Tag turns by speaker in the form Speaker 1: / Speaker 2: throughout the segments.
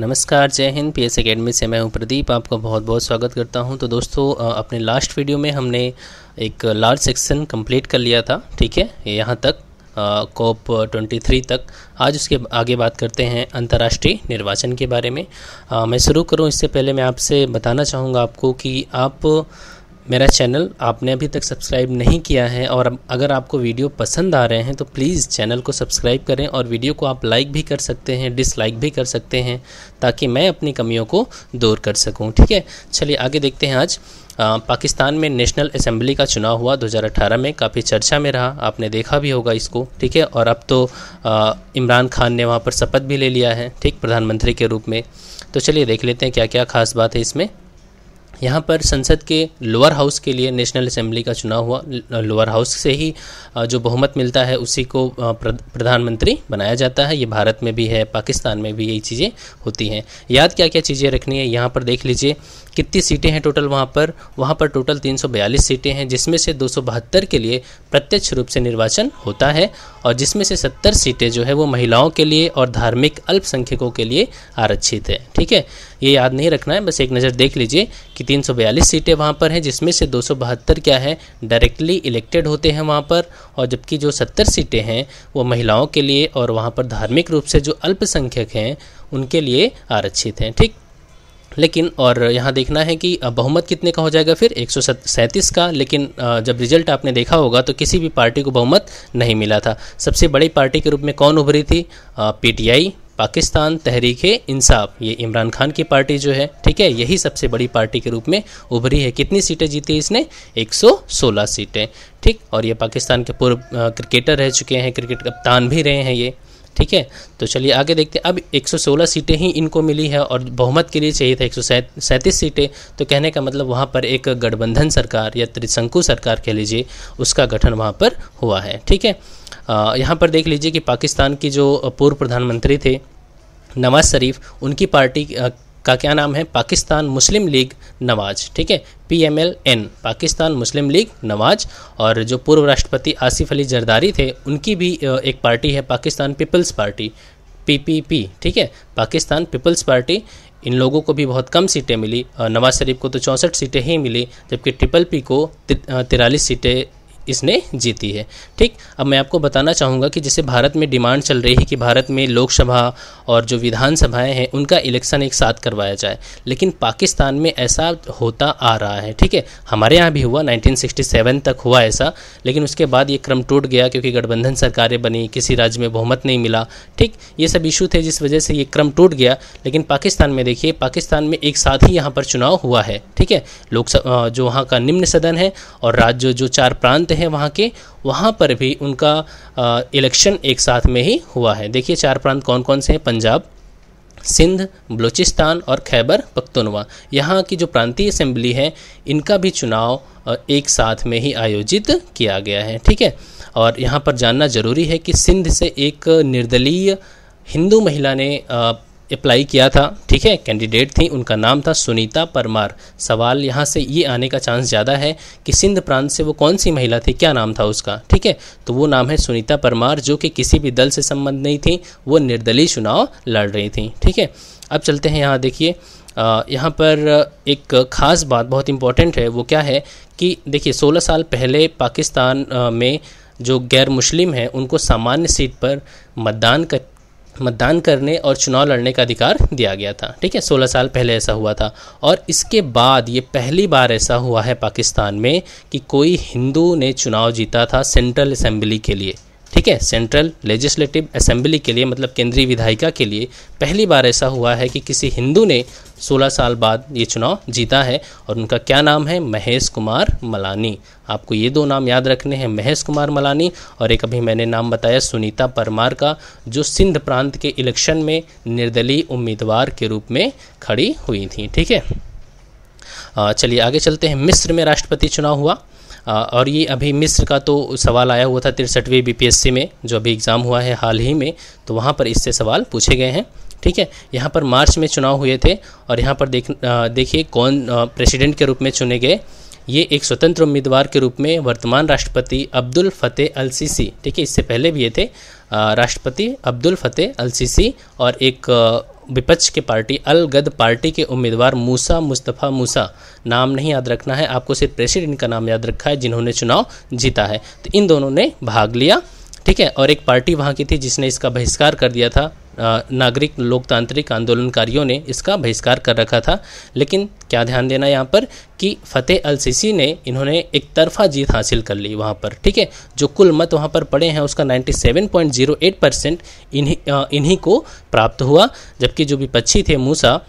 Speaker 1: नमस्कार जय Hind P S academy से मैं हूं प्रदीप आपका बहुत बहुत स्वागत करता हूं तो दोस्तों अपने लास्ट वीडियो में हमने एक लार्ज सेक्शन कंप्लीट कर लिया था ठीक है यहां तक कोप 23 तक आज उसके आगे बात करते हैं अंतर्राष्ट्रीय निर्वाचन के बारे में आ, मैं शुरू करूं इससे पहले मैं आपसे बताना चाहूँगा आपको कि आप मेरा चैनल आपने अभी तक सब्सक्राइब नहीं किया है और अगर आपको वीडियो पसंद आ रहे हैं तो प्लीज़ चैनल को सब्सक्राइब करें और वीडियो को आप लाइक भी कर सकते हैं डिसलाइक भी कर सकते हैं ताकि मैं अपनी कमियों को दूर कर सकूं ठीक है चलिए आगे देखते हैं आज आ, पाकिस्तान में नेशनल असम्बली का चुनाव हुआ 2018 में काफ़ी चर्चा में रहा आपने देखा भी होगा इसको ठीक है और अब तो इमरान खान ने वहाँ पर शपथ भी ले लिया है ठीक प्रधानमंत्री के रूप में तो चलिए देख लेते हैं क्या क्या खास बात है इसमें यहाँ पर संसद के लोअर हाउस के लिए नेशनल असेंबली का चुनाव हुआ लोअर हाउस से ही जो बहुमत मिलता है उसी को प्रधानमंत्री बनाया जाता है ये भारत में भी है पाकिस्तान में भी यही चीज़ें होती हैं याद क्या क्या चीज़ें रखनी है यहाँ पर देख लीजिए कितनी सीटें हैं टोटल वहाँ पर वहाँ पर टोटल तीन सीटें हैं जिसमें से दो के लिए प्रत्यक्ष रूप से निर्वाचन होता है और जिसमें से सत्तर सीटें जो है वो महिलाओं के लिए और धार्मिक अल्पसंख्यकों के लिए आरक्षित है ठीक है ये याद नहीं रखना है बस एक नज़र देख लीजिए कि 342 सीटें वहाँ पर हैं जिसमें से दो क्या है डायरेक्टली इलेक्टेड होते हैं वहाँ पर और जबकि जो 70 सीटें हैं वो महिलाओं के लिए और वहाँ पर धार्मिक रूप से जो अल्पसंख्यक हैं उनके लिए आरक्षित हैं ठीक लेकिन और यहाँ देखना है कि बहुमत कितने का हो जाएगा फिर एक का लेकिन जब रिजल्ट आपने देखा होगा तो किसी भी पार्टी को बहुमत नहीं मिला था सबसे बड़ी पार्टी के रूप में कौन उभरी थी पीटीआई पाकिस्तान तहरीक इंसाफ ये इमरान खान की पार्टी जो है ठीक है यही सबसे बड़ी पार्टी के रूप में उभरी है कितनी सीटें जीती है इसने 116 सीटें ठीक और ये पाकिस्तान के पूर्व क्रिकेटर रह चुके हैं क्रिकेट कप्तान भी रहे हैं ये ठीक है तो चलिए आगे देखते हैं अब 116 सीटें ही इनको मिली है और बहुमत के लिए चाहिए था एक सैंतीस सीटें तो कहने का मतलब वहाँ पर एक गठबंधन सरकार या त्रिशंकु सरकार कह लीजिए उसका गठन वहाँ पर हुआ है ठीक है यहाँ पर देख लीजिए कि पाकिस्तान की जो पूर्व प्रधानमंत्री थे नवाज शरीफ उनकी पार्टी का क्या नाम है पाकिस्तान मुस्लिम लीग नवाज ठीक है P M L N Pakistan Muslim League Nawaz और जो पूर्व राष्ट्रपति आसिफ अली जरदारी थे उनकी भी एक पार्टी है Pakistan People's Party P P P ठीक है पाकिस्तान पीपल्स पार्टी इन लोगों को भी बहुत कम सीटें मिली नवाज शरीफ को तो चौंसठ सीटें ही मिली जबकि ट्रिपल पी को तिरालीस सीटें इसने जीती है ठीक अब मैं आपको बताना चाहूँगा कि जैसे भारत में डिमांड चल रही है कि भारत में लोकसभा और जो विधानसभाएं हैं उनका इलेक्शन एक साथ करवाया जाए लेकिन पाकिस्तान में ऐसा होता आ रहा है ठीक है हमारे यहाँ भी हुआ 1967 तक हुआ ऐसा लेकिन उसके बाद ये क्रम टूट गया क्योंकि गठबंधन सरकारें बनी किसी राज्य में बहुमत नहीं मिला ठीक ये सब इशू थे जिस वजह से ये क्रम टूट गया लेकिन पाकिस्तान में देखिए पाकिस्तान में एक साथ ही यहाँ पर चुनाव हुआ है ठीक है लोकसभा जो वहाँ का निम्न सदन है और राज्य जो चार प्रांत हैं वहाँ के वहाँ पर भी उनका इलेक्शन एक साथ में ही हुआ है देखिए चार प्रांत कौन कौन से हैं पंजाब सिंध बलूचिस्तान और खैबर पख्तनवा यहाँ की जो प्रांतीय असेंबली है इनका भी चुनाव एक साथ में ही आयोजित किया गया है ठीक है और यहाँ पर जानना जरूरी है कि सिंध से एक निर्दलीय हिंदू महिला ने अप्लाई किया था ठीक है कैंडिडेट थी उनका नाम था सुनीता परमार सवाल यहाँ से ये आने का चांस ज़्यादा है कि सिंध प्रांत से वो कौन सी महिला थी क्या नाम था उसका ठीक है तो वो नाम है सुनीता परमार जो कि किसी भी दल से संबंध नहीं थी वो निर्दलीय चुनाव लड़ रही थी ठीक है अब चलते हैं यहाँ देखिए यहाँ पर एक ख़ास बात बहुत इम्पॉर्टेंट है वो क्या है कि देखिए सोलह साल पहले पाकिस्तान में जो गैर मुस्लिम हैं उनको सामान्य सीट पर मतदान मतदान करने और चुनाव लड़ने का अधिकार दिया गया था ठीक है 16 साल पहले ऐसा हुआ था और इसके बाद ये पहली बार ऐसा हुआ है पाकिस्तान में कि कोई हिंदू ने चुनाव जीता था सेंट्रल असेंबली के लिए ठीक है सेंट्रल लेजिस्लेटिव असेंबली के लिए मतलब केंद्रीय विधायिका के लिए पहली बार ऐसा हुआ है कि किसी हिंदू ने 16 साल बाद ये चुनाव जीता है और उनका क्या नाम है महेश कुमार मलानी आपको ये दो नाम याद रखने हैं महेश कुमार मलानी और एक अभी मैंने नाम बताया सुनीता परमार का जो सिंध प्रांत के इलेक्शन में निर्दलीय उम्मीदवार के रूप में खड़ी हुई थी ठीक है चलिए आगे चलते हैं मिस्र में राष्ट्रपति चुनाव हुआ और ये अभी मिस्र का तो सवाल आया हुआ था तिरसठवीं बीपीएससी में जो अभी एग्ज़ाम हुआ है हाल ही में तो वहाँ पर इससे सवाल पूछे गए हैं ठीक है यहाँ पर मार्च में चुनाव हुए थे और यहाँ पर देख देखिए कौन प्रेसिडेंट के रूप में चुने गए ये एक स्वतंत्र उम्मीदवार के रूप में वर्तमान राष्ट्रपति अब्दुल फ़तेह अल सीसी ठीक है इससे पहले भी ये थे राष्ट्रपति अब्दुल फ़तेह अल सीसी और एक विपक्ष के पार्टी गद पार्टी के उम्मीदवार मूसा मुस्तफ़ा मूसा नाम नहीं याद रखना है आपको सिर्फ प्रेसिडेंट का नाम याद रखा है जिन्होंने चुनाव जीता है तो इन दोनों ने भाग लिया ठीक है और एक पार्टी वहाँ की थी जिसने इसका बहिष्कार कर दिया था नागरिक लोकतांत्रिक आंदोलनकारियों ने इसका बहिष्कार कर रखा था लेकिन क्या ध्यान देना यहाँ पर कि फ़तेह अल सीसी ने इन्होंने एक तरफा जीत हासिल कर ली वहाँ पर ठीक है जो कुल मत वहाँ पर पड़े हैं उसका 97.08 परसेंट इन्हीं इन्हीं को प्राप्त हुआ जबकि जो विपक्षी थे मूसा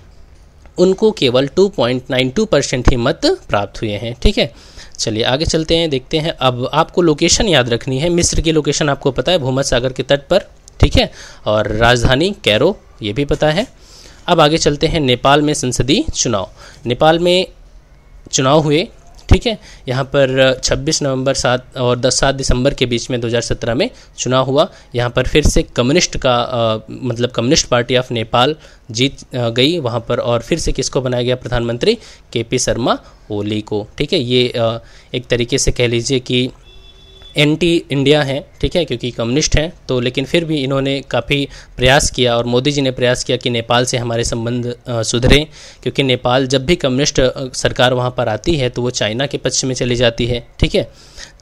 Speaker 1: उनको केवल 2.92 परसेंट ही मत प्राप्त हुए हैं ठीक है चलिए आगे चलते हैं देखते हैं अब आपको लोकेशन याद रखनी है मिस्र की लोकेशन आपको पता है भूमध सागर के तट पर ठीक है और राजधानी कैरो ये भी पता है अब आगे चलते हैं नेपाल में संसदीय चुनाव नेपाल में चुनाव हुए ठीक है यहाँ पर 26 नवंबर सात और 10 सात दिसंबर के बीच में 2017 में चुनाव हुआ यहाँ पर फिर से कम्युनिस्ट का आ, मतलब कम्युनिस्ट पार्टी ऑफ नेपाल जीत आ, गई वहाँ पर और फिर से किसको बनाया गया प्रधानमंत्री के पी शर्मा ओली को ठीक है ये आ, एक तरीके से कह लीजिए कि एंटी इंडिया हैं ठीक है क्योंकि कम्युनिस्ट हैं तो लेकिन फिर भी इन्होंने काफ़ी प्रयास किया और मोदी जी ने प्रयास किया कि नेपाल से हमारे संबंध सुधरें क्योंकि नेपाल जब भी कम्युनिस्ट सरकार वहाँ पर आती है तो वो चाइना के पक्ष में चली जाती है ठीक है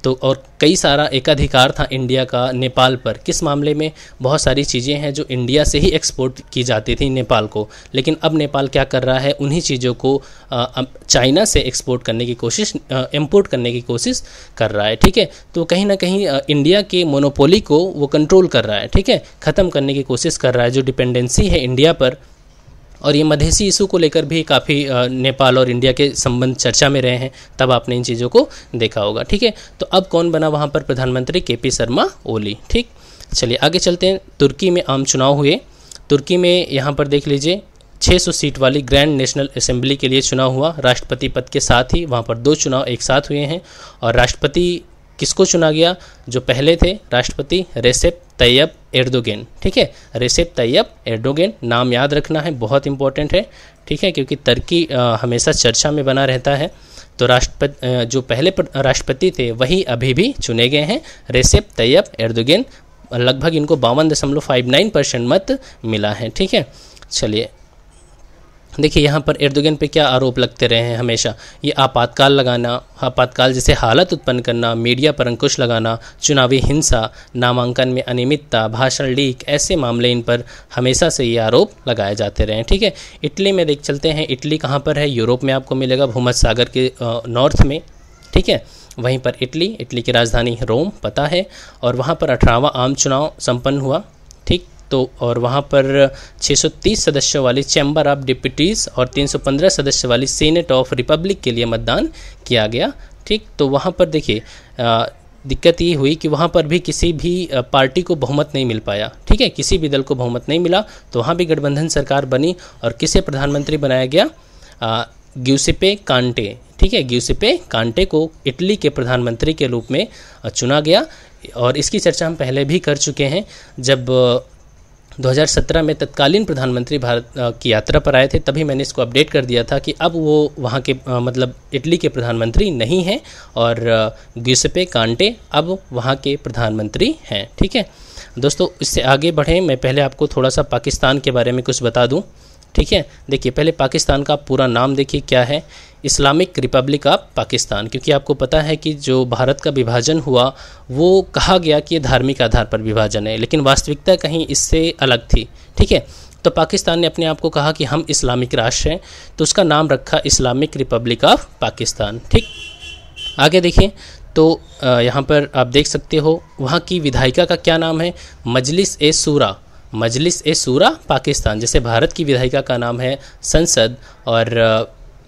Speaker 1: तो और कई सारा एकाधिकार था इंडिया का नेपाल पर किस मामले में बहुत सारी चीज़ें हैं जो इंडिया से ही एक्सपोर्ट की जाती थी नेपाल को लेकिन अब नेपाल क्या कर रहा है उन्हीं चीज़ों को चाइना से एक्सपोर्ट करने की कोशिश इम्पोर्ट करने की कोशिश कर रहा है ठीक है तो कहीं ना कहीं इंडिया के मोनोपोली को वो कंट्रोल कर रहा है ठीक है ख़त्म करने की कोशिश कर रहा है जो डिपेंडेंसी है इंडिया पर और ये मधेसी इशू को लेकर भी काफ़ी नेपाल और इंडिया के संबंध चर्चा में रहे हैं तब आपने इन चीज़ों को देखा होगा ठीक है तो अब कौन बना वहाँ पर प्रधानमंत्री के पी शर्मा ओली ठीक चलिए आगे चलते हैं तुर्की में आम चुनाव हुए तुर्की में यहाँ पर देख लीजिए 600 सीट वाली ग्रैंड नेशनल असेंबली के लिए चुनाव हुआ राष्ट्रपति पद के साथ ही वहाँ पर दो चुनाव एक साथ हुए हैं और राष्ट्रपति किसको चुना गया जो पहले थे राष्ट्रपति रेसेप तैयब एर्दोगेन ठीक है रेसेप तैयब एर्दोगेन नाम याद रखना है बहुत इंपॉर्टेंट है ठीक है क्योंकि तर्की हमेशा चर्चा में बना रहता है तो राष्ट्रपति जो पहले राष्ट्रपति थे वही अभी भी चुने गए हैं रेसेप तैयब एर्दोगेन लगभग इनको बावन दशमलव फाइव नाइन परसेंट मत मिला है ठीक है चलिए देखिए यहाँ पर एर्दोगन पे क्या आरोप लगते रहे हैं हमेशा ये आपातकाल लगाना आपातकाल जैसे हालत उत्पन्न करना मीडिया पर अंकुश लगाना चुनावी हिंसा नामांकन में अनियमितता भाषण लीक ऐसे मामले इन पर हमेशा से ये आरोप लगाए जाते रहे हैं ठीक है इटली में देख चलते हैं इटली कहाँ पर है यूरोप में आपको मिलेगा भूमत सागर के नॉर्थ में ठीक है वहीं पर इटली इटली की राजधानी रोम पता है और वहाँ पर अठारहवा आम चुनाव संपन्न हुआ ठीक तो और वहाँ पर 630 सदस्यों वाली चैम्बर ऑफ डिप्यूटीज़ और 315 सदस्य वाली सीनेट ऑफ रिपब्लिक के लिए मतदान किया गया ठीक तो वहाँ पर देखिए दिक्कत ये हुई कि वहाँ पर भी किसी भी पार्टी को बहुमत नहीं मिल पाया ठीक है किसी भी दल को बहुमत नहीं मिला तो वहाँ भी गठबंधन सरकार बनी और किसे प्रधानमंत्री बनाया गया ग्यूसिपे कांटे ठीक है ग्यूसिपे कांटे को इटली के प्रधानमंत्री के रूप में चुना गया और इसकी चर्चा हम पहले भी कर चुके हैं जब 2017 में तत्कालीन प्रधानमंत्री भारत की यात्रा पर आए थे तभी मैंने इसको अपडेट कर दिया था कि अब वो वहाँ के मतलब इटली के प्रधानमंत्री नहीं हैं और ग्यूसपे कांटे अब वहाँ के प्रधानमंत्री हैं ठीक है दोस्तों इससे आगे बढ़ें मैं पहले आपको थोड़ा सा पाकिस्तान के बारे में कुछ बता दूँ ठीक है देखिए पहले पाकिस्तान का पूरा नाम देखिए क्या है इस्लामिक रिपब्लिक ऑफ पाकिस्तान क्योंकि आपको पता है कि जो भारत का विभाजन हुआ वो कहा गया कि धार्मिक आधार पर विभाजन है लेकिन वास्तविकता कहीं इससे अलग थी ठीक है तो पाकिस्तान ने अपने आप को कहा कि हम इस्लामिक राष्ट्र हैं तो उसका नाम रखा इस्लामिक रिपब्लिक ऑफ पाकिस्तान ठीक आगे देखिए तो यहाँ पर आप देख सकते हो वहाँ की विधायिका का क्या नाम है मजलिस ए सूरा मजलिस ए सूरा पाकिस्तान जैसे भारत की विधायिका का नाम है संसद और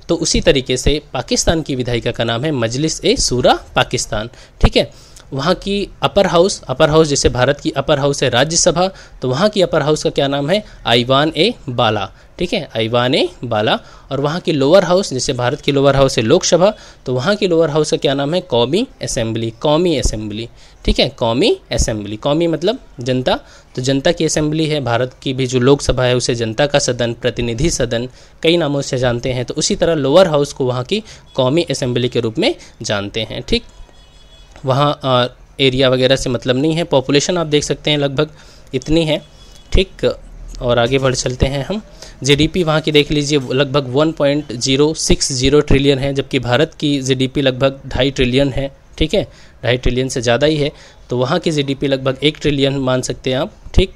Speaker 1: तो उसी तरीके से पाकिस्तान की विधायिका का नाम है मजलिस ए सूरा पाकिस्तान ठीक है वहाँ की अपर हाउस अपर हाउस जैसे भारत की अपर हाउस है राज्यसभा तो वहाँ की अपर हाउस का क्या नाम है आईवान ए बाला ठीक है आईवान ए बाला और वहाँ की लोअर हाउस जैसे भारत की लोअर हाउस है लोकसभा तो वहाँ की लोअर हाउस का क्या नाम है कौमी असेंबली कौमी असेंबली ठीक है कौमी असेंबली कौमी मतलब जनता तो जनता की असेंबली है भारत की भी जो लोकसभा है उसे जनता का सदन प्रतिनिधि सदन कई नामों से जानते हैं तो उसी तरह लोअर हाउस को वहाँ की कौमी असेंबली के रूप में जानते हैं ठीक वहाँ एरिया वगैरह से मतलब नहीं है पॉपुलेशन आप देख सकते हैं लगभग इतनी है ठीक और आगे बढ़ चलते हैं हम जीडीपी वहाँ की देख लीजिए लगभग 1.060 ट्रिलियन है जबकि भारत की जीडीपी लगभग ढाई ट्रिलियन है ठीक है ढाई ट्रिलियन से ज़्यादा ही है तो वहाँ की जीडीपी लगभग एक ट्रिलियन मान सकते हैं आप ठीक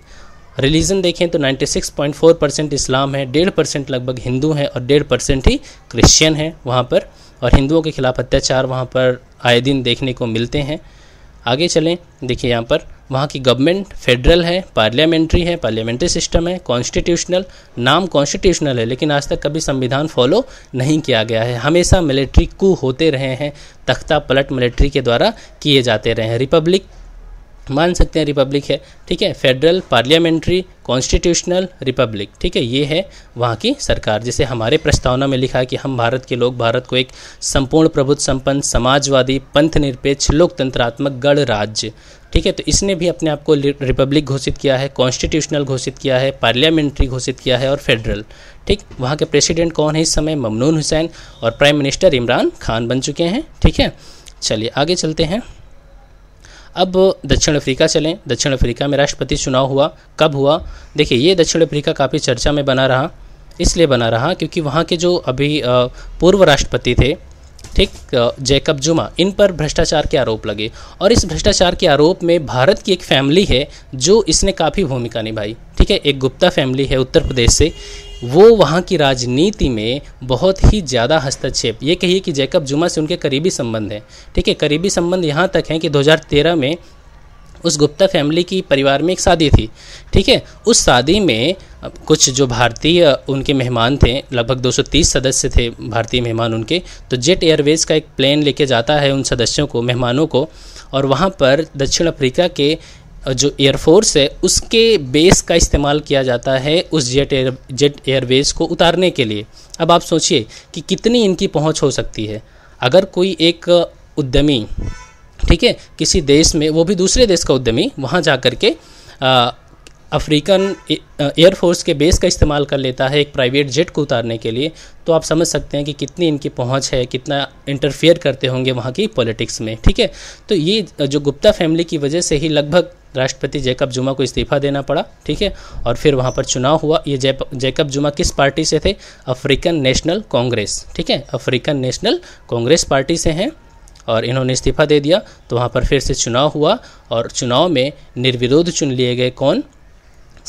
Speaker 1: रिलीजन देखें तो 96.4 परसेंट इस्लाम है डेढ़ परसेंट लगभग हिंदू हैं और डेढ़ परसेंट ही क्रिश्चियन है वहाँ पर और हिंदुओं के खिलाफ अत्याचार वहाँ पर आए दिन देखने को मिलते हैं आगे चलें देखिए यहाँ पर वहाँ की गवर्नमेंट फेडरल है पार्लियामेंट्री है पार्लियामेंट्री सिस्टम है कॉन्स्टिट्यूशनल नाम कॉन्स्टिट्यूशनल है लेकिन आज तक कभी संविधान फॉलो नहीं किया गया है हमेशा मिलिट्री कू होते रहे हैं तख्ता पलट मिलिट्री के द्वारा किए जाते रहे हैं रिपब्लिक मान सकते हैं रिपब्लिक है ठीक है फेडरल पार्लियामेंट्री कॉन्स्टिट्यूशनल रिपब्लिक ठीक है ये है वहाँ की सरकार जैसे हमारे प्रस्तावना में लिखा है कि हम भारत के लोग भारत को एक संपूर्ण प्रभुत्व संपन्न समाजवादी पंथ निरपेक्ष लोकतंत्रात्मक गणराज्य ठीक है तो इसने भी अपने आप को रिपब्लिक घोषित किया है कॉन्स्टिट्यूशनल घोषित किया है पार्लियामेंट्री घोषित किया है और फेडरल ठीक वहाँ के प्रेसिडेंट कौन है इस समय ममनून हुसैन और प्राइम मिनिस्टर इमरान खान बन चुके हैं ठीक है चलिए आगे चलते हैं अब दक्षिण अफ्रीका चलें दक्षिण अफ्रीका में राष्ट्रपति चुनाव हुआ कब हुआ देखिए ये दक्षिण अफ्रीका काफ़ी चर्चा में बना रहा इसलिए बना रहा क्योंकि वहाँ के जो अभी पूर्व राष्ट्रपति थे ठीक जैकब जुमा इन पर भ्रष्टाचार के आरोप लगे और इस भ्रष्टाचार के आरोप में भारत की एक फैमिली है जो इसने काफ़ी भूमिका निभाई ठीक है एक गुप्ता फैमिली है उत्तर प्रदेश से वो वहाँ की राजनीति में बहुत ही ज़्यादा हस्तक्षेप ये कहिए कि जैकब जुमा से उनके करीबी संबंध हैं ठीक है करीबी संबंध यहाँ तक हैं कि 2013 में उस गुप्ता फैमिली की परिवार में एक शादी थी ठीक है उस शादी में कुछ जो भारतीय उनके मेहमान थे लगभग 230 सदस्य थे भारतीय मेहमान उनके तो जेट एयरवेज़ का एक प्लेन लेके जाता है उन सदस्यों को मेहमानों को और वहाँ पर दक्षिण अफ्रीका के जो एयरफोर्स है उसके बेस का इस्तेमाल किया जाता है उस जेट एयर जेट एयरबेस को उतारने के लिए अब आप सोचिए कि कितनी इनकी पहुंच हो सकती है अगर कोई एक उद्यमी ठीक है किसी देश में वो भी दूसरे देश का उद्यमी वहाँ जा कर के अफ्रीकन एयरफोर्स के बेस का इस्तेमाल कर लेता है एक प्राइवेट जेट को उतारने के लिए तो आप समझ सकते हैं कि कितनी इनकी पहुंच है कितना इंटरफेयर करते होंगे वहाँ की पॉलिटिक्स में ठीक है तो ये जो गुप्ता फैमिली की वजह से ही लगभग राष्ट्रपति जैकब जुमा को इस्तीफा देना पड़ा ठीक है और फिर वहाँ पर चुनाव हुआ ये जै, जैकब जुमा किस पार्टी से थे अफ्रीकन नेशनल कांग्रेस ठीक है अफ्रीकन नेशनल कांग्रेस पार्टी से हैं और इन्होंने इस्तीफा दे दिया तो वहाँ पर फिर से चुनाव हुआ और चुनाव में निर्विरोध चुन लिए गए कौन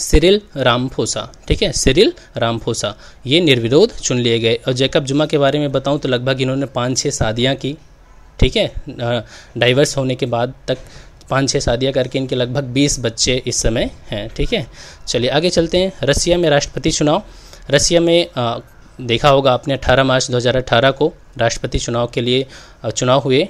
Speaker 1: सिरिल रामफोसा ठीक है सिरिल रामफोसा ये निर्विरोध चुन लिए गए और जैकब जुमा के बारे में बताऊँ तो लगभग इन्होंने पाँच छः शादियाँ की ठीक है डाइवर्स होने के बाद तक पाँच छः शादियाँ करके इनके लगभग बीस बच्चे इस समय हैं ठीक है चलिए आगे चलते हैं रसिया में राष्ट्रपति चुनाव रसिया में आ, देखा होगा आपने 18 मार्च 2018 को राष्ट्रपति चुनाव के लिए चुनाव हुए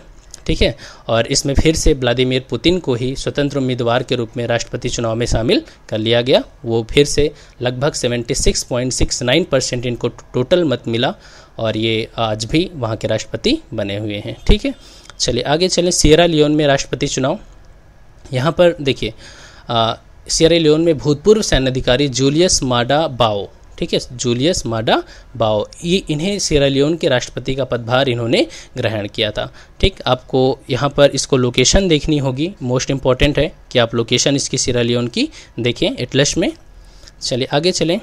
Speaker 1: ठीक है और इसमें फिर से व्लादिमीर पुतिन को ही स्वतंत्र उम्मीदवार के रूप में राष्ट्रपति चुनाव में शामिल कर लिया गया वो फिर से लगभग 76.69 परसेंट इनको टोटल मत मिला और ये आज भी वहाँ के राष्ट्रपति बने हुए हैं ठीक है चलिए आगे चलें सियरा लियोन में राष्ट्रपति चुनाव यहाँ पर देखिए सियरे लियोन में भूतपूर्व सैन्य अधिकारी जूलियस माडा बाओ ठीक है जूलियस माडा बाओ ये इन्हें सियरा लियोन के राष्ट्रपति का पदभार इन्होंने ग्रहण किया था ठीक आपको यहाँ पर इसको लोकेशन देखनी होगी मोस्ट इम्पॉर्टेंट है कि आप लोकेशन इसकी सियरा लियोन की देखें एटलस में चलिए आगे चलें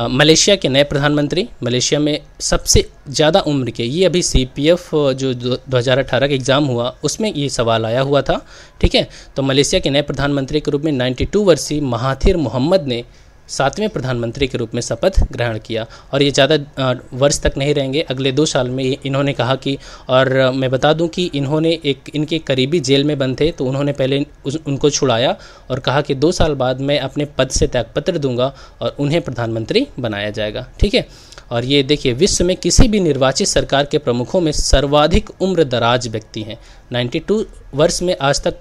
Speaker 1: मलेशिया के नए प्रधानमंत्री मलेशिया में सबसे ज़्यादा उम्र के ये अभी सी पी एफ जो 2018 का एग्ज़ाम हुआ उसमें ये सवाल आया हुआ था ठीक है तो मलेशिया के नए प्रधानमंत्री के रूप में 92 वर्षीय महाथिर मोहम्मद ने सातवें प्रधानमंत्री के रूप में शपथ ग्रहण किया और ये ज़्यादा वर्ष तक नहीं रहेंगे अगले दो साल में इन्होंने कहा कि और मैं बता दूं कि इन्होंने एक इनके करीबी जेल में बंद थे तो उन्होंने पहले उनको छुड़ाया और कहा कि दो साल बाद मैं अपने पद से त्यागपत्र दूंगा और उन्हें प्रधानमंत्री बनाया जाएगा ठीक है और ये देखिए विश्व में किसी भी निर्वाचित सरकार के प्रमुखों में सर्वाधिक उम्र दराज व्यक्ति हैं 92 वर्ष में आज तक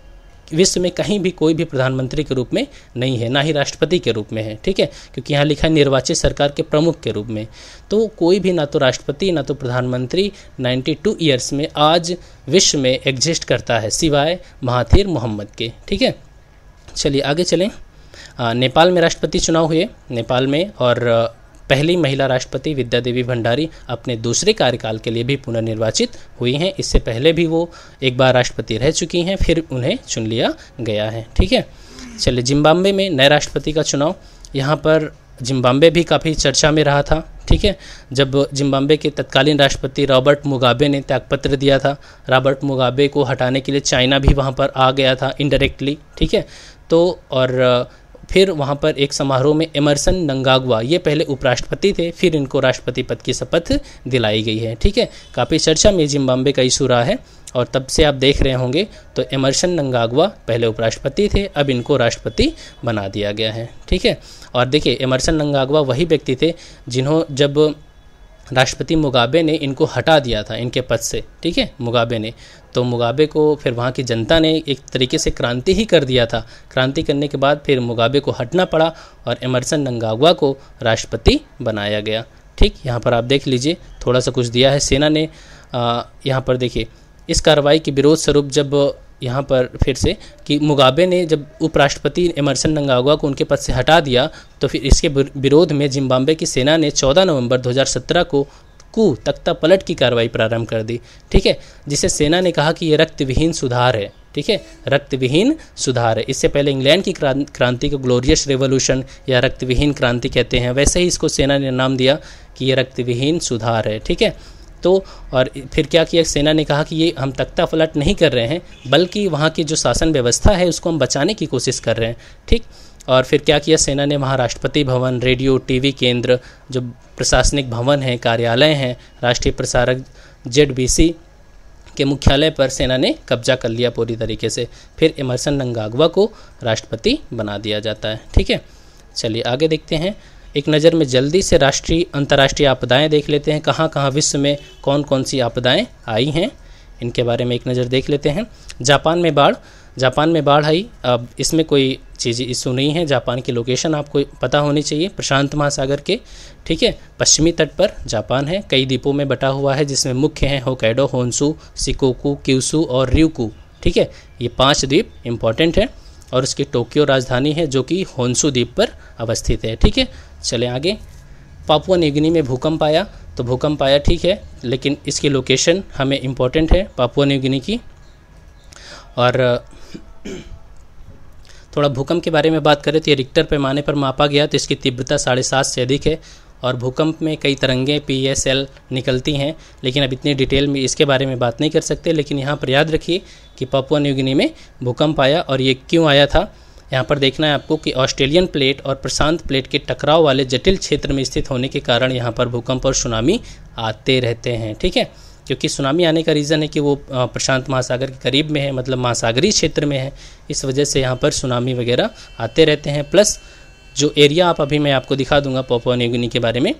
Speaker 1: विश्व में कहीं भी कोई भी प्रधानमंत्री के रूप में नहीं है ना ही राष्ट्रपति के रूप में है ठीक है क्योंकि यहाँ लिखा है निर्वाचित सरकार के प्रमुख के रूप में तो कोई भी ना तो राष्ट्रपति ना तो प्रधानमंत्री 92 ईयर्स में आज विश्व में एग्जिस्ट करता है सिवाय महाथिर मोहम्मद के ठीक है चलिए आगे चलें नेपाल में राष्ट्रपति चुनाव हुए नेपाल में और पहली महिला राष्ट्रपति विद्या देवी भंडारी अपने दूसरे कार्यकाल के लिए भी पुनर्निर्वाचित हुई हैं इससे पहले भी वो एक बार राष्ट्रपति रह चुकी हैं फिर उन्हें चुन लिया गया है ठीक है चलिए जिम्बाब्वे में नए राष्ट्रपति का चुनाव यहाँ पर जिम्बाब्वे भी काफ़ी चर्चा में रहा था ठीक है जब जिम्बाब्वे के तत्कालीन राष्ट्रपति रॉबर्ट मुगाबे ने त्यागपत्र दिया था रॉबर्ट मुगाबे को हटाने के लिए चाइना भी वहाँ पर आ गया था इनडायरेक्टली ठीक है तो और फिर वहाँ पर एक समारोह में एमरसन नंगागवा ये पहले उपराष्ट्रपति थे फिर इनको राष्ट्रपति पद की शपथ दिलाई गई है ठीक है काफ़ी चर्चा में जिम्बाब्वे का इशू रहा है और तब से आप देख रहे होंगे तो एमरसन नंगागवा पहले उपराष्ट्रपति थे अब इनको राष्ट्रपति बना दिया गया है ठीक है और देखिए एमरसन नंगागवा वही व्यक्ति थे जिन्हों जब राष्ट्रपति मुगाबे ने इनको हटा दिया था इनके पद से ठीक है मुगाबे ने तो मुगाबे को फिर वहाँ की जनता ने एक तरीके से क्रांति ही कर दिया था क्रांति करने के बाद फिर मुगाबे को हटना पड़ा और एमरसन नंगागुआ को राष्ट्रपति बनाया गया ठीक यहाँ पर आप देख लीजिए थोड़ा सा कुछ दिया है सेना ने यहाँ पर देखिए इस कार्रवाई के विरोध स्वरूप जब यहाँ पर फिर से कि मुगाबे ने जब उपराष्ट्रपति एमरसन नंगागुआ को उनके पद से हटा दिया तो फिर इसके विरोध में जिम्बाब्वे की सेना ने 14 नवंबर 2017 को कु तख्ता पलट की कार्रवाई प्रारंभ कर दी ठीक है जिसे सेना ने कहा कि ये रक्तविहीन सुधार है ठीक है रक्तविहीन सुधार है इससे पहले इंग्लैंड की क्रांति को ग्लोरियस रेवोल्यूशन या रक्तविहीन क्रांति कहते हैं वैसे ही इसको सेना ने नाम दिया कि ये रक्तविहीन सुधार है ठीक है तो और फिर क्या किया सेना ने कहा कि ये हम तख्ता पलट नहीं कर रहे हैं बल्कि वहाँ की जो शासन व्यवस्था है उसको हम बचाने की कोशिश कर रहे हैं ठीक और फिर क्या किया सेना ने वहाँ राष्ट्रपति भवन रेडियो टीवी केंद्र जो प्रशासनिक भवन हैं कार्यालय हैं राष्ट्रीय प्रसारक जेड के मुख्यालय पर सेना ने कब्जा कर लिया पूरी तरीके से फिर इमरसन नंगागवा को राष्ट्रपति बना दिया जाता है ठीक है चलिए आगे देखते हैं एक नज़र में जल्दी से राष्ट्रीय अंतर्राष्ट्रीय आपदाएं देख लेते हैं कहाँ कहाँ विश्व में कौन कौन सी आपदाएं आई हैं इनके बारे में एक नज़र देख लेते हैं जापान में बाढ़ जापान में बाढ़ आई अब इसमें कोई चीज़ इशू नहीं है जापान की लोकेशन आपको पता होनी चाहिए प्रशांत महासागर के ठीक है पश्चिमी तट पर जापान है कई द्वीपों में बटा हुआ है जिसमें मुख्य हैं होकैडो होन्सू सिकोकू क्यूसू और रियूकू ठीक है ये पाँच द्वीप इंपॉर्टेंट हैं और उसकी टोक्यो राजधानी है जो कि होन्सू द्वीप पर अवस्थित है ठीक है चले आगे पापुआ न्यूगिनी में भूकंप आया तो भूकंप आया ठीक है लेकिन इसकी लोकेशन हमें इम्पोर्टेंट है पापुआ न्यूगिनी की और थोड़ा भूकंप के बारे में बात करें तो ये रिक्टर पैमाने पर मापा गया तो इसकी तीव्रता साढ़े सात से अधिक है और भूकंप में कई तरंगें पी एस एल निकलती हैं लेकिन अब इतनी डिटेल में इसके बारे में बात नहीं कर सकते लेकिन यहाँ पर याद रखिए कि पापुआ न्यूगिनी में भूकंप आया और ये क्यों आया था यहाँ पर देखना है आपको कि ऑस्ट्रेलियन प्लेट और प्रशांत प्लेट के टकराव वाले जटिल क्षेत्र में स्थित होने के कारण यहाँ पर भूकंप और सुनामी आते रहते हैं ठीक है क्योंकि सुनामी आने का रीज़न है कि वो प्रशांत महासागर के करीब में है मतलब महासागरीय क्षेत्र में है इस वजह से यहाँ पर सुनामी वगैरह आते रहते हैं प्लस जो एरिया आप अभी मैं आपको दिखा दूंगा पोपोन योगिनी के बारे में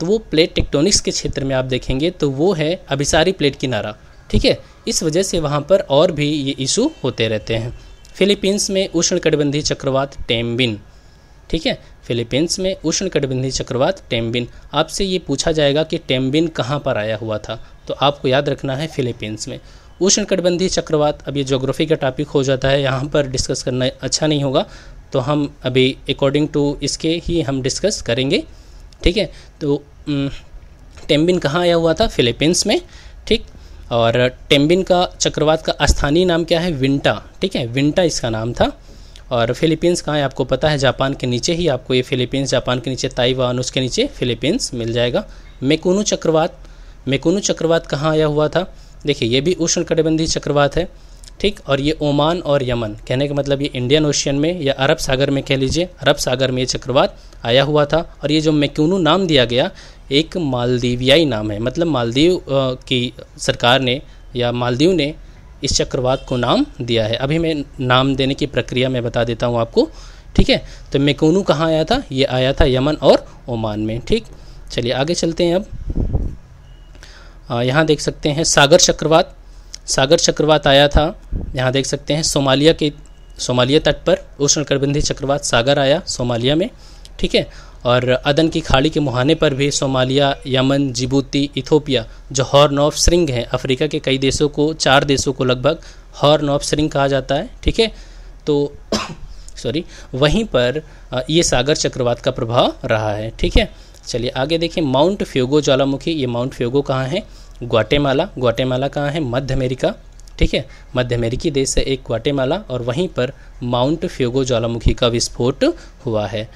Speaker 1: तो वो प्लेट टेक्टोनिक्स के क्षेत्र में आप देखेंगे तो वो है अभिसारी प्लेट किनारा ठीक है इस वजह से वहाँ पर और भी ये इशू होते रहते हैं फिलीपींस में उष्णकटिबंधीय चक्रवात टेम्बिन ठीक है फिलीपींस में उष्णकटिबंधीय चक्रवात टेम्बिन आपसे ये पूछा जाएगा कि टेम्बिन कहाँ पर आया हुआ था तो आपको याद रखना है फिलीपींस में उष्णकटिबंधीय चक्रवात अब ये ज्योग्राफी का टॉपिक हो जाता है यहाँ पर डिस्कस करना अच्छा नहीं होगा तो हम अभी अकॉर्डिंग टू इसके ही हम डिस्कस करेंगे ठीक है तो टेम्बिन कहाँ आया हुआ था फिलीपींस में ठीक और टेम्बिन का चक्रवात का स्थानीय नाम क्या है विंटा ठीक है विंटा इसका नाम था और फिलीपींस कहाँ है आपको पता है जापान के नीचे ही आपको ये फिलीपींस जापान के नीचे ताइवान उसके नीचे फिलीपींस मिल जाएगा मेकुनु चक्रवात मेकुनु चक्रवात कहाँ आया हुआ था देखिए ये भी उष्णकटिबंधीय चक्रवात है ठीक और ये ओमान और यमन कहने का मतलब ये इंडियन ओशियन में या अरब सागर में कह लीजिए अरब सागर में ये चक्रवात आया हुआ था और ये जो मेक्यूनू नाम दिया गया एक मालदीवियाई नाम है मतलब मालदीव की सरकार ने या मालदीव ने इस चक्रवात को नाम दिया है अभी मैं नाम देने की प्रक्रिया मैं बता देता हूँ आपको ठीक है तो मेकोनू कहाँ आया था ये आया था यमन और ओमान में ठीक चलिए आगे चलते हैं अब यहाँ देख सकते हैं सागर चक्रवात सागर चक्रवात आया था यहाँ देख सकते हैं सोमालिया के सोमालिया तट पर उष्णकटिबंधीय चक्रवात सागर आया सोमालिया में ठीक है और अदन की खाड़ी के मुहाने पर भी सोमालिया यमन जिबूती इथोपिया जो हॉर्न ऑफ स्रिंग है अफ्रीका के कई देशों को चार देशों को लगभग हॉर्न ऑफ स्रिंग कहा जाता है ठीक है तो सॉरी वहीं पर ये सागर चक्रवात का प्रभाव रहा है ठीक है चलिए आगे देखिए माउंट फ्योगो ज्वालामुखी ये माउंट फ्योगो कहाँ है ग्वाटेमाला ग्वाटेमाला कहाँ है मध्य अमेरिका ठीक है मध्य अमेरिकी देश है एक ग्वाटेमाला और वहीं पर माउंट फ्योगो ज्वालामुखी का विस्फोट हुआ है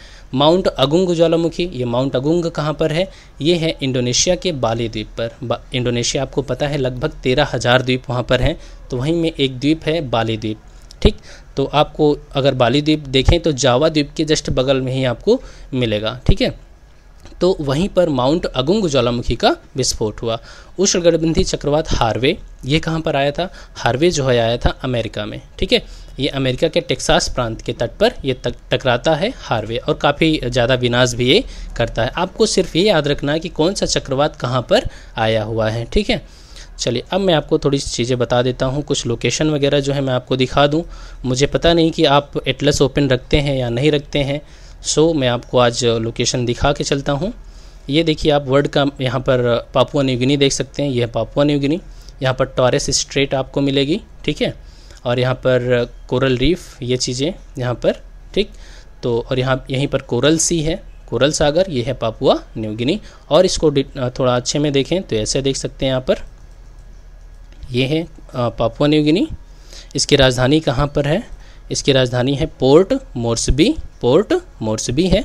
Speaker 1: माउंट अगुंग ज्वालामुखी ये माउंट अगुंग कहाँ पर है ये है इंडोनेशिया के बाली द्वीप पर इंडोनेशिया आपको पता है लगभग तेरह हज़ार द्वीप वहाँ पर हैं तो वहीं में एक द्वीप है बाली द्वीप ठीक तो आपको अगर बाली द्वीप देखें तो जावा द्वीप के जस्ट बगल में ही आपको मिलेगा ठीक है तो वहीं पर माउंट अगुंग ज्वालामुखी का विस्फोट हुआ उष्णगढ़बंधी चक्रवात हार्वे ये कहाँ पर आया था हार्वे जो है आया था अमेरिका में ठीक है ये अमेरिका के टेक्सास प्रांत के तट पर ये तक टकराता है हार्वे और काफ़ी ज़्यादा विनाश भी ये करता है आपको सिर्फ ये याद रखना है कि कौन सा चक्रवात कहाँ पर आया हुआ है ठीक है चलिए अब मैं आपको थोड़ी सी चीज़ें बता देता हूँ कुछ लोकेशन वगैरह जो है मैं आपको दिखा दूँ मुझे पता नहीं कि आप एटलस ओपन रखते हैं या नहीं रखते हैं सो मैं आपको आज लोकेशन दिखा के चलता हूँ ये देखिए आप वर्ल्ड का यहाँ पर पापुआ न्यूगिनी देख सकते हैं यह पापुआ न्यूगिनी यहाँ पर टॉरेस स्ट्रेट आपको मिलेगी ठीक है और यहाँ पर कोरल रीफ ये चीज़ें यहाँ पर ठीक तो और यहाँ यहीं पर कोरल सी है कोरल सागर ये है पापुआ न्यूगिनी और इसको थोड़ा अच्छे में देखें तो ऐसे देख सकते हैं यहाँ पर ये है पापुआ न्यूगिनी इसकी राजधानी कहाँ पर है इसकी राजधानी है पोर्ट मोर्सबी पोर्ट मोर्सबी है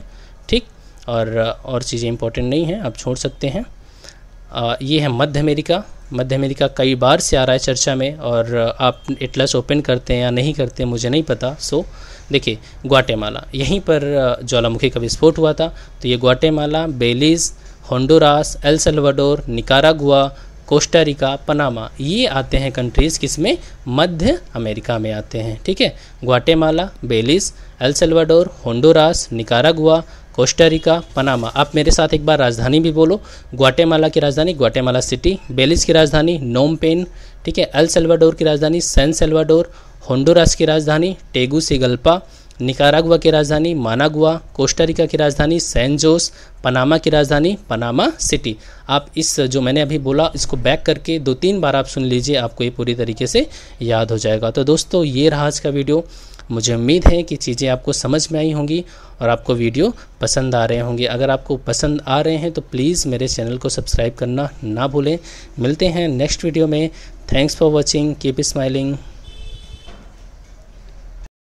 Speaker 1: ठीक और और चीज़ें इंपॉर्टेंट नहीं हैं आप छोड़ सकते हैं आ, ये है मध्य अमेरिका मध्य अमेरिका कई बार से आ रहा है चर्चा में और आप एटलस ओपन करते हैं या नहीं करते मुझे नहीं पता सो देखिए ग्वाटेमाला यहीं पर ज्वालामुखी का विस्फोट हुआ था तो ये Guatemala Belize Honduras El Salvador Nicaragua Costa Rica Panama ये आते हैं कंट्रीज़ किसमें मध्य अमेरिका में आते हैं ठीक है Guatemala Belize El Salvador Honduras Nicaragua Costa Rica Panama आप मेरे साथ एक बार राजधानी भी बोलो ग्वाटेमाला की राजधानी ग्वाटेमाला सिटी बेलिस की राजधानी नोमपेन ठीक है एल की राजधानी सैन सेल्वाडोर होंडोरास की राजधानी टेगू सिगल्पा निकारागुआ की राजधानी मानागुआ कोस्टारिका की राजधानी सैन जोस पनामा की राजधानी पनामा सिटी आप इस जो मैंने अभी बोला इसको बैक करके दो तीन बार आप सुन लीजिए आपको ये पूरी तरीके से याद हो जाएगा तो दोस्तों ये रहा आज का वीडियो मुझे उम्मीद है कि चीज़ें आपको समझ में आई होंगी और आपको वीडियो पसंद आ रहे होंगे अगर आपको पसंद आ रहे हैं तो प्लीज़ मेरे चैनल को सब्सक्राइब करना ना भूलें मिलते हैं नेक्स्ट वीडियो में thanks for watching keep smiling